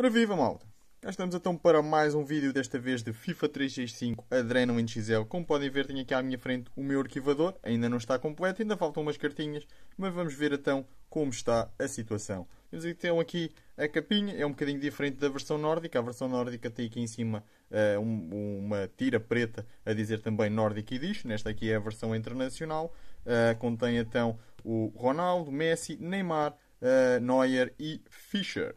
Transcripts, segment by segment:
Ora viva malta! Cá estamos então para mais um vídeo, desta vez de FIFA 365 Adrenaline XL. Como podem ver tenho aqui à minha frente o meu arquivador, ainda não está completo, ainda faltam umas cartinhas, mas vamos ver então como está a situação. Temos então aqui a capinha, é um bocadinho diferente da versão nórdica, a versão nórdica tem aqui em cima uh, um, uma tira preta a dizer também Nordic Edition, esta aqui é a versão internacional, uh, contém então o Ronaldo, Messi, Neymar, uh, Neuer e Fischer.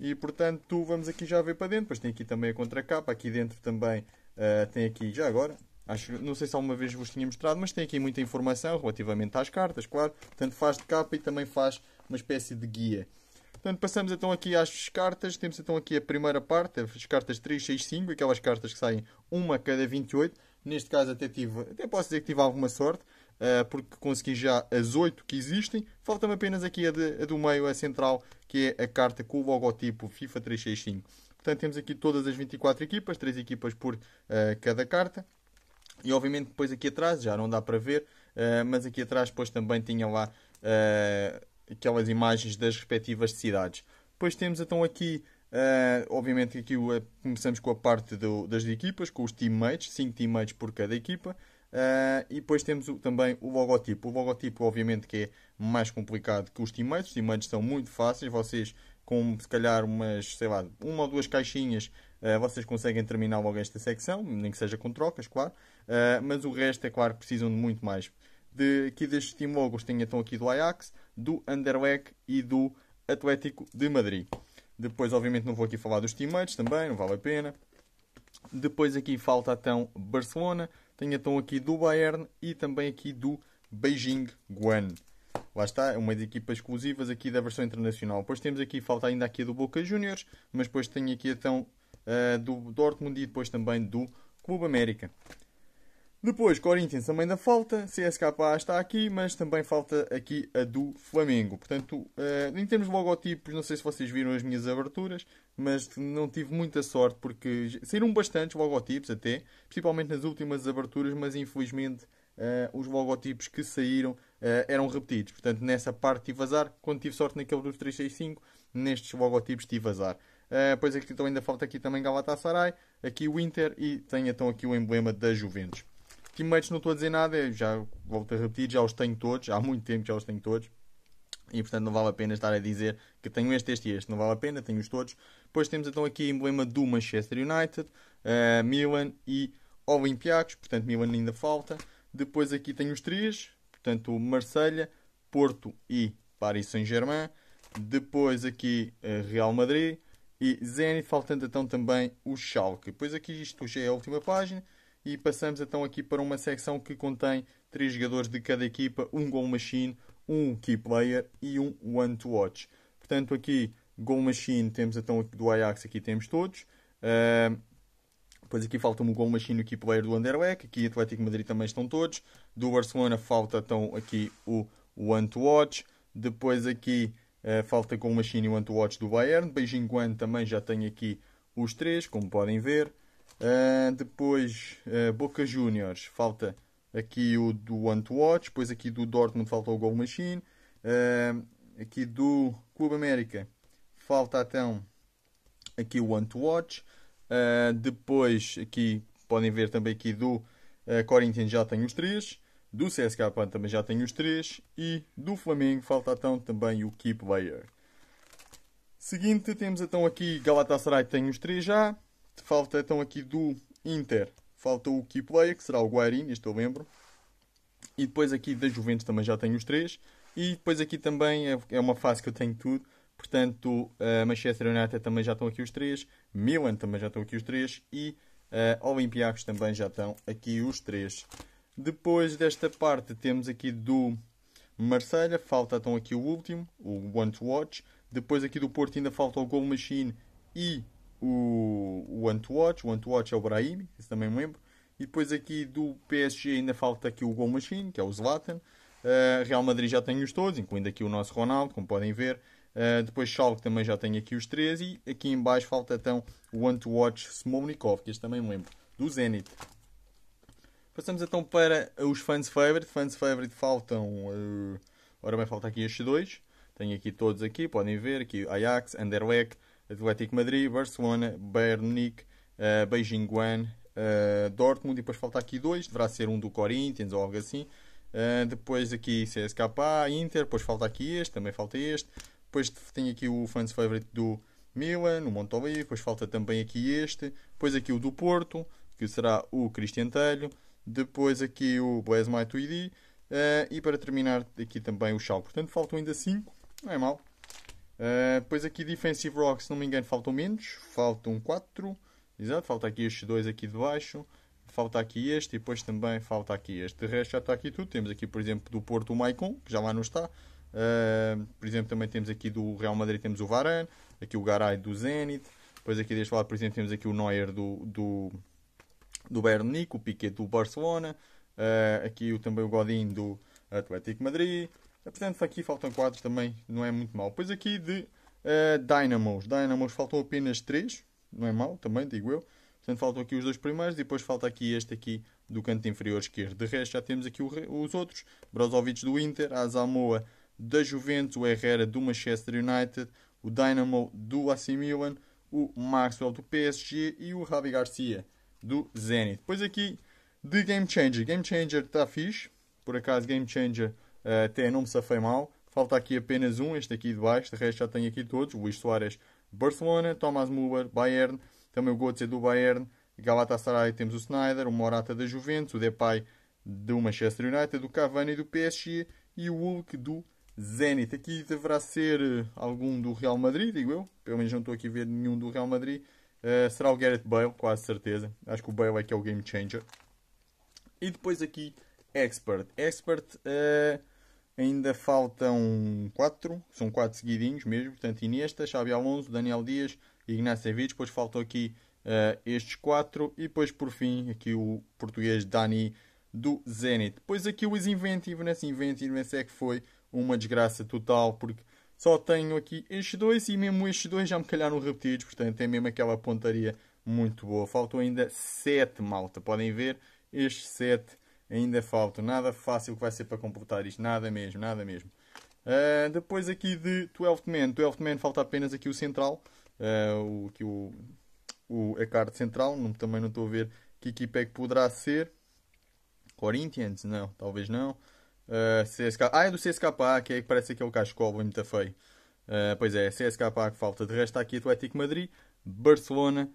E portanto, vamos aqui já ver para dentro. Depois tem aqui também a contracapa. Aqui dentro também uh, tem aqui, já agora, acho, não sei se alguma vez vos tinha mostrado, mas tem aqui muita informação relativamente às cartas, claro. Tanto faz de capa e também faz uma espécie de guia. Portanto, passamos então aqui às cartas. Temos então aqui a primeira parte, as cartas 3, 6, 5, aquelas cartas que saem uma a cada 28. Neste caso até tive, até posso dizer que tive alguma sorte. Eh, porque consegui já as oito que existem. Falta-me apenas aqui a, de, a, do meio, a central, que é a carta com o logotipo FIFA 365. Portanto, temos aqui todas as 24 equipas, 3 equipas por uh, cada carta. E obviamente depois aqui atrás, já não dá para ver, uh, mas aqui atrás depois também tinha lá uh, aquelas imagens das respectivas cidades. Depois temos então aqui Uh, obviamente aqui começamos com a parte do, das equipas, com os teammates, 5 teammates por cada equipa. Uh, e depois temos o, também o logotipo. O logotipo, obviamente, que é mais complicado que os teammates. Os teammates são muito fáceis. Vocês, com se calhar umas, sei lá, uma ou duas caixinhas, uh, vocês conseguem terminar logo esta secção, nem que seja com trocas, claro. Uh, mas o resto, é claro, que precisam de muito mais. De, aqui destes team logos, tenho então aqui do Ajax, do Anderlecht e do Atlético de Madrid. Depois, obviamente, não vou aqui falar dos teammates também, não vale a pena. Depois aqui falta então Barcelona, tenho então aqui do Bayern e também aqui do Beijing Guan. Lá está, é uma de equipas exclusivas aqui da versão internacional. Depois temos aqui, falta ainda aqui do Boca Juniors, mas depois tenho aqui então eh, do Dortmund e depois também do Clube América. Depois, Corinthians também ainda falta, CSKA está aqui, mas também falta aqui a do Flamengo. Portanto, eh, em termos de logotipos, não sei se vocês viram as minhas aberturas, mas não tive muita sorte porque saíram bastantes logotipos até, principalmente nas últimas aberturas, mas infelizmente eh, os logotipos que saíram eh, eram repetidos. Portanto, nessa parte tive azar, quando tive sorte naquele dos 365, nestes logotipos tive azar. Uh, pois aqui então ainda falta aqui também Galatasaray, aqui o Inter e tem então aqui o emblema da Juventus. Teammates não estou a dizer nada, já volto a repetir, já os tenho todos, há muito tempo que já os tenho todos. E portanto não vale a pena estar a dizer que tenho este, este e este. Não vale a pena, tenho-os todos. Depois temos então aqui emblema do Manchester United, uh, Milan e Olympiacos. Portanto, Milan ainda falta. Depois aqui tenho os três. Portanto, Marselha, Porto e Paris Saint-Germain. Depois aqui uh, Real Madrid e Zenit. Faltando então também o Schalke. Depois aqui isto já é a última página. E passamos então aqui para uma secção que contém três jogadores de cada equipa, um goal machine, um key player e um one to watch. Portanto, aqui goal machine temos então do Ajax, aqui temos todos. Uh, depois aqui falta um goal machine e o key player do Anderlecht. Aqui Atlético Madrid também estão todos. Do Barcelona falta então aqui o one to watch. Depois aqui uh, falta goal machine e one to watch do Bayern. Beijing One também já tem aqui os três, como podem ver. Uh, depois, uh, Boca Juniors, falta aqui o do One Watch. Depois aqui do Dortmund falta o Gol Machine. Uh, aqui do Clube América falta então aqui o One Watch. depois aqui podem ver também aqui do Corinthians já tem os três. Do CSK também já tem os três. E do Flamengo falta então também o Keep Player. Seguinte, temos então aqui Galatasaray tem os três já. Falta então aqui do Inter. Falta o key player, que será o Guarini, este eu lembro. E depois aqui da Juventus também já tenho os três. E depois aqui também é, é uma fase que eu tenho tudo. Portanto, a eh, Manchester United também já estão aqui os três. Milan também já estão aqui os três. E uh, Olympiacos também já estão aqui os três. Depois desta parte temos aqui do Marselha Falta então aqui o último, o One to Watch. Depois aqui do Porto ainda falta o Goal Machine e o, o Antwatch, o Antwatch é o Brahimi, esse também me lembro. E depois aqui do PSG ainda falta aqui o Gol Machine, que é o Zlatan. Uh, Real Madrid já tem os todos, incluindo aqui o nosso Ronaldo, como podem ver. Uh, depois Schalke também já tem aqui os três. E aqui em baixo falta então o Antwatch Watch Smolnikov, que este também me lembro, do Zenit. Passamos então para os fans favorite. Fans favorite faltam... Uh, ora bem, falta aqui estes dois. Tenho aqui todos aqui, podem ver. Aqui Ajax, Anderlecht, Atlético Madrid, Barcelona, Bayern Munique, uh, Beijing Guan, uh, eh, Dortmund, e depois falta aqui dois, deverá ser um do Corinthians ou algo assim. Uh, depois aqui CSK, Inter, depois falta aqui este, também falta este. Depois tem aqui o fans favorite do Milan, o Montoya, depois falta também aqui este. Depois aqui o do Porto, que será o Cristian Telho. Depois aqui o Blaise Matuidi. Uh, e para terminar aqui também o Chal. Portanto, faltam ainda 5, não é mal. Uh, depois aqui Defensive Rock, se não me engano, faltam menos. Faltam 4. Exato, falta aqui estes dois aqui de baixo. Falta aqui este e depois também falta aqui este. De resto já está aqui tudo. Temos aqui, por exemplo, do Porto o Maicon, que já lá não está. Uh, por exemplo, também temos aqui do Real Madrid temos o Varane. Aqui o Garay do Zenit. Depois aqui deste lado, por exemplo, temos aqui o Neuer do, do, do Bayern Munique. O Piquet do Barcelona. Uh, aqui também o Godin do Atlético Madrid. Portanto, aqui faltam 4 também, não é muito mal. Pois aqui de uh, Dynamos. Dynamos faltam apenas 3, não é mal também, digo eu. Portanto, faltam aqui os dois primeiros e depois falta aqui este aqui do canto inferior esquerdo. De resto, já temos aqui o, os outros. Brozovic do Inter, Azamoa da Juventus, o Herrera do Manchester United, o Dynamo do AC Milan, o Maxwell do PSG e o Javi Garcia do Zenit. Depois aqui de Game Changer. Game Changer está fixe. Por acaso, Game Changer eh, até não me safei mal. Falta aqui apenas um, este aqui de baixo, de resto já tenho aqui todos. Luís Soares, Barcelona, Thomas Müller, Bayern, também o Götze do Bayern, Galatasaray temos o Snyder, o Morata da Juventus, o Depay do Manchester United, do Cavani do PSG e o Hulk do Zenit. Aqui deverá ser eh, algum do Real Madrid, digo eu. Pelo menos não estou aqui a ver nenhum do Real Madrid. Uh, será o Gareth Bale, quase certeza. Acho que o Bale é que é o game changer. E depois aqui, Expert. Expert, uh, Ainda faltam 4, são 4 seguidinhos mesmo. Portanto, Iniesta, Xabi Alonso, Daniel Dias, Ignacio Vides. Depois faltam aqui uh, estes 4. E depois, por fim, aqui o português Dani do Zenit. Depois aqui o Inventivo, nesse Inventivo, nesse é que foi uma desgraça total, porque só tenho aqui estes dois e mesmo estes dois já me calharam repetidos, portanto é mesmo aquela pontaria muito boa. Faltam ainda 7, malta, podem ver, estes 7 Ainda falta. Nada fácil que vai ser para completar isto. Nada mesmo, nada mesmo. Uh, depois aqui de 12 Man. 12 Man falta apenas aqui o central. Uh, o, aqui o, o, a carta central. Não, também não estou a ver que equipa é que poderá ser. Corinthians? Não, talvez não. Uh, eh, CSK... Ah, é do CSKA, que é que parece aquele cascol bem é muito feio. Uh, pois é, CSKA que falta. De resto está aqui Atlético Madrid, Barcelona,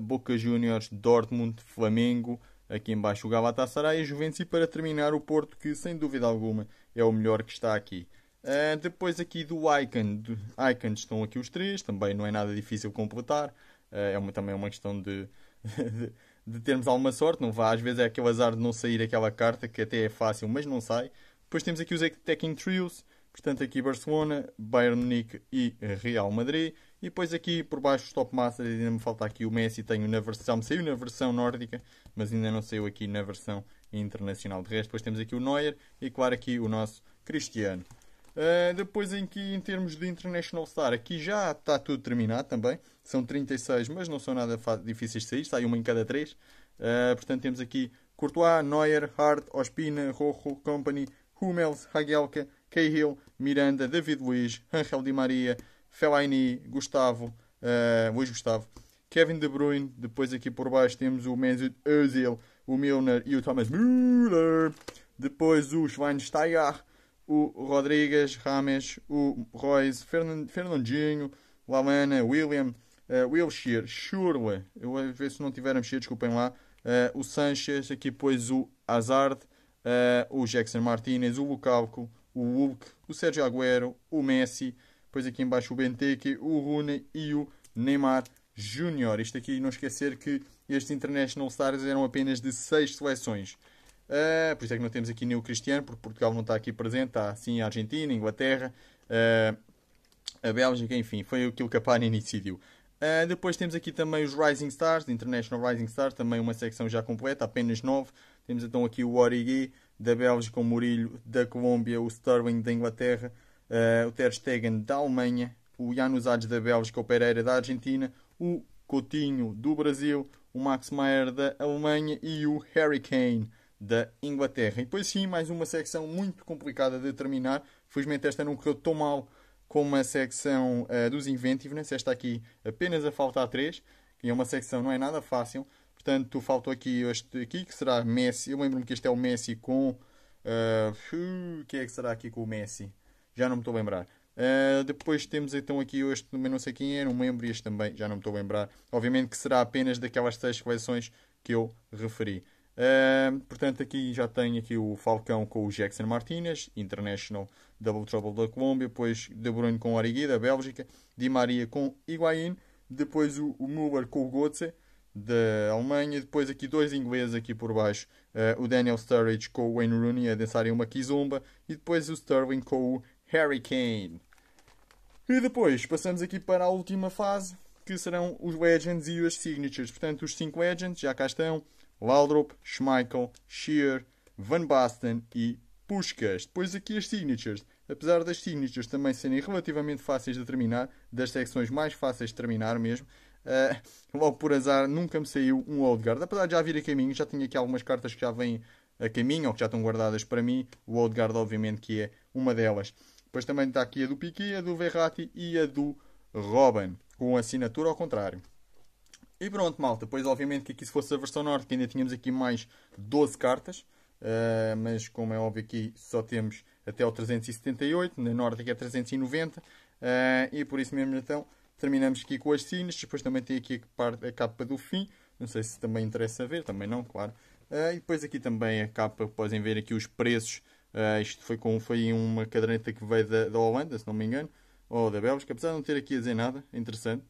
Boca Juniors, Dortmund, Flamengo... Aqui embaixo o Galatasaray e a Juventus. E para terminar o Porto, que sem dúvida alguma é o melhor que está aqui. Uh, depois aqui do Icon, do Icon estão aqui os três, também não é nada difícil completar. Uh, é uma, também é uma questão de, de, de, termos alguma sorte, não vá. Às vezes é aquele azar de não sair aquela carta, que até é fácil, mas não sai. Depois temos aqui os Attacking Trios, portanto aqui Barcelona, Bayern Munique e Real Madrid. E depois aqui por baixo os Top Masters, ainda me falta aqui o Messi, tenho na versão, saiu na versão nórdica, mas ainda não saiu aqui na versão internacional. De resto, depois temos aqui o Neuer e claro aqui o nosso Cristiano. Uh, depois em que em termos de International Star, aqui já está tudo terminado também. São 36, mas não são nada difíceis de sair, sai uma em cada três. Uh, portanto, temos aqui Courtois, Neuer, Hart, Ospina, Rojo, Company, Hummels, Hagelka, Cahill, Miranda, David Luiz, Angel Di Maria, Fellaini, Gustavo, uh, Luís Gustavo, Kevin De Bruyne, depois aqui por baixo temos o Mesut Özil, o Milner e o Thomas Müller, depois o Schweinsteiger, o Rodrigues, Rames, o Royce, Fernandinho, Lalana, William, uh, eh, Wilshire, Schurle, eu vou ver se não tiveram mexer, desculpem lá, uh, o Sanchez, aqui depois o Hazard, uh, o Jackson Martinez, o Lukaku, o Hulk, o Sérgio Agüero, o Messi, depois aqui embaixo o Benteke, o Rooney e o Neymar Júnior. Isto aqui, não esquecer que estes International Stars eram apenas de 6 seleções. Uh, por isso é que não temos aqui nem o Cristiano, porque Portugal não está aqui presente. Está sim a Argentina, a Inglaterra, uh, a Bélgica, enfim. Foi aquilo que a Panini decidiu. Uh, depois temos aqui também os Rising Stars, International Rising Stars, também uma secção já completa, apenas 9. Temos então aqui o Origi da Bélgica, o Murilo da Colômbia, o Sterling da Inglaterra, uh, o Ter Stegen da Alemanha, o Januzades da Bélgica, o Pereira da Argentina, o Coutinho do Brasil, o Max Meyer da Alemanha e o Harry Kane da Inglaterra. E depois sim, mais uma secção muito complicada de terminar. Felizmente esta não correu tão mal como a secção uh, dos Inventiveness. Esta aqui apenas a faltar 3, que é uma secção não é nada fácil. Portanto, faltou aqui este aqui, que será Messi. Eu lembro-me que este é o Messi com... Eh, uh, que é que será aqui com o Messi? já não me estou a lembrar. Uh, depois temos então aqui este também não sei quem é, um membro e este também, já não me estou a lembrar. Obviamente que será apenas daquelas seis coleções que eu referi. Uh, portanto, aqui já tenho aqui o Falcão com o Jackson Martinez, International Double Trouble da Colômbia, depois De Bruyne com o Origi da Bélgica, Di Maria com Higuaín, depois o, o Müller com o Götze da Alemanha, depois aqui dois ingleses aqui por baixo, uh, o Daniel Sturridge com o Wayne Rooney a dançarem uma kizomba e depois o Sterling com o Harry Kane. E depois passamos aqui para a última fase, que serão os Legends e as Signatures. Portanto, os 5 Legends já cá estão: Laudrup, Schmeichel, Shear, Van Basten e Puskas. Depois aqui as Signatures. Apesar das Signatures também serem relativamente fáceis de terminar, das secções mais fáceis de terminar mesmo, uh, logo por azar nunca me saiu um Guard. Apesar de já vir a caminho, já tinha aqui algumas cartas que já vêm a caminho ou que já estão guardadas para mim. O Old Guard obviamente, que é uma delas. Depois também está aqui a do Piquet, a do Verratti e a do Robin, com assinatura ao contrário. E pronto, malta. Pois, obviamente, que aqui se fosse a versão norte, que ainda tínhamos aqui mais 12 cartas. Uh, mas, como é óbvio, aqui só temos até o 378. Na norte aqui é 390. Uh, eh, e por isso mesmo, então, terminamos aqui com as sinas. Depois também tem aqui a, parte, a capa do fim. Não sei se também interessa ver. Também não, claro. Uh, e depois aqui também a capa. Podem ver aqui os preços Uh, isto foi, com, foi uma caderneta que veio da, da Holanda, se não me engano, ou da Bélgica, apesar de não ter aqui a dizer nada, interessante.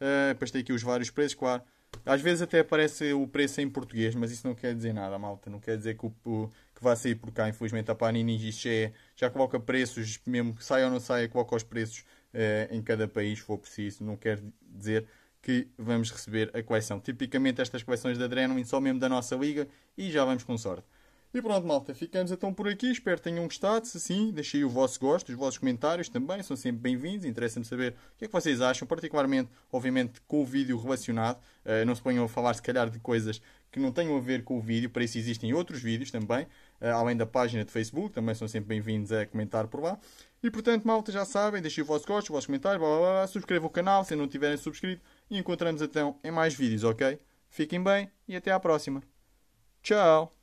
Uh, depois tem aqui os vários preços, claro. Às vezes até aparece o preço em português, mas isso não quer dizer nada, malta. Não quer dizer que, o, que vai sair por cá, infelizmente. A Panini isto é, já coloca preços, mesmo que saia ou não saia, coloca os preços uh, em cada país, se for preciso. Não quer dizer que vamos receber a coleção. Tipicamente estas coleções da Adrenaline só mesmo da nossa liga e já vamos com sorte. E pronto, malta, ficamos então por aqui. Espero que tenham gostado. Se sim, deixei o vosso gosto, os vossos comentários também, são sempre bem-vindos. Interessa-me saber o que é que vocês acham, particularmente, obviamente, com o vídeo relacionado. Uh, não se ponham a falar, se calhar, de coisas que não tenham a ver com o vídeo, para isso existem outros vídeos também, eh, além da página de Facebook, também são sempre bem-vindos a comentar por lá. E portanto, malta, já sabem, deixem o vosso gosto, os vossos comentários, blá, blá, blá, subscrevam o canal se não tiverem subscrito e encontramos então em mais vídeos, ok? Fiquem bem e até à próxima. Tchau!